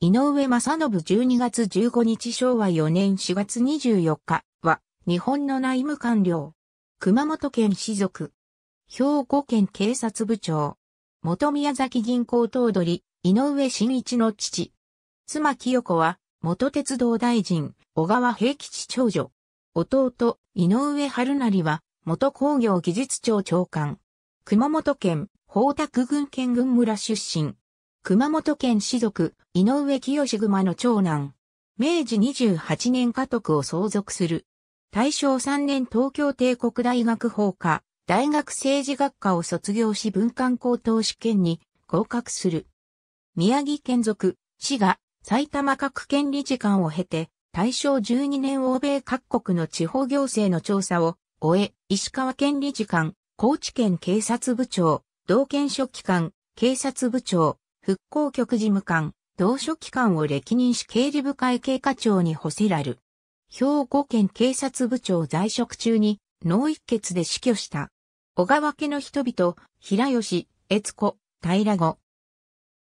井上正信12月15日昭和4年4月24日は、日本の内務官僚。熊本県士族。兵庫県警察部長。元宮崎銀行頭取、井上真一の父。妻清子は、元鉄道大臣、小川平吉長女。弟、井上春成は、元工業技術庁長官。熊本県、宝沢郡県群村出身。熊本県士族、井上清熊の長男。明治28年家督を相続する。大正3年東京帝国大学法科、大学政治学科を卒業し文官高等試験に合格する。宮城県属、滋賀、埼玉各県理事官を経て、大正12年欧米各国の地方行政の調査を終え、石川県理事官、高知県警察部長、道県書記官、警察部長、復興局事務官、同書記官を歴任し経理部会経過長に補せらる。兵庫県警察部長在職中に脳一血で死去した。小川家の人々、平吉、悦子、平子。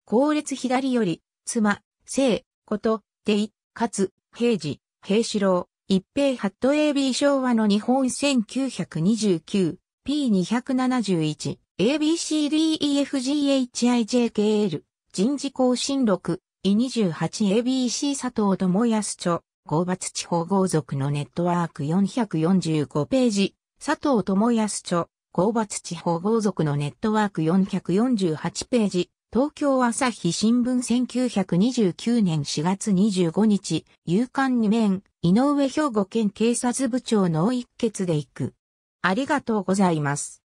後列左より、妻、聖、こと、デイ、かつ、平治、平四郎、一平ハット AB 昭和の日本 1929P271 ABCDEFGHIJKL 人事更新録 e 28ABC 佐藤智康著合伐地方豪族のネットワーク445ページ佐藤智康著合伐地方豪族のネットワーク448ページ東京朝日新聞1929年4月25日夕刊2面井上兵庫県警察部長の一決で行くありがとうございます